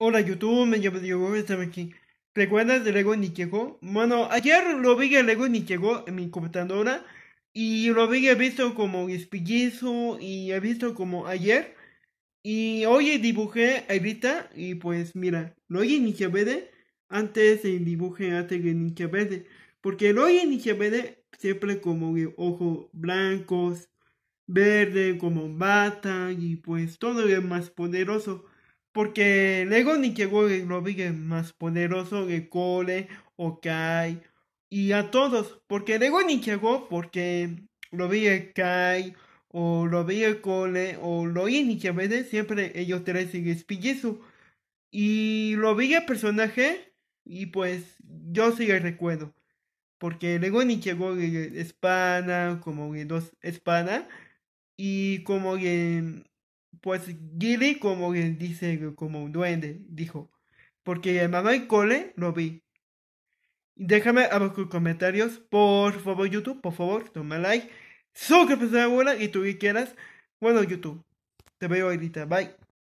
Hola YouTube, me llamo Diego, estamos aquí. ¿Recuerdas de Lego Nichego? Bueno, ayer lo vi que Lego Nichego en mi computadora y lo he visto como espillizo y he visto como ayer. Y hoy dibujé ahorita y pues mira, lo oye ni antes de dibujé antes de Ninja Verde. Porque lo oye ni siempre como ojos blancos, verde, como bata y pues todo es más poderoso. Porque luego llegó lo vi más poderoso que Cole, o Kai y a todos. Porque luego llegó porque lo vi Kai o lo vi Cole o lo vi veces siempre ellos tres en Spillizu. Y lo vi el personaje y pues yo sí el recuerdo. Porque luego llegó es espana. como dos espana. Y como que pues Gilly, como dice, como un duende, dijo, porque el mamá y Cole lo vi. Déjame abajo comentarios, por favor, YouTube, por favor, toma like, suscríbete a la abuela y tú que quieras. Bueno, YouTube, te veo ahorita, bye.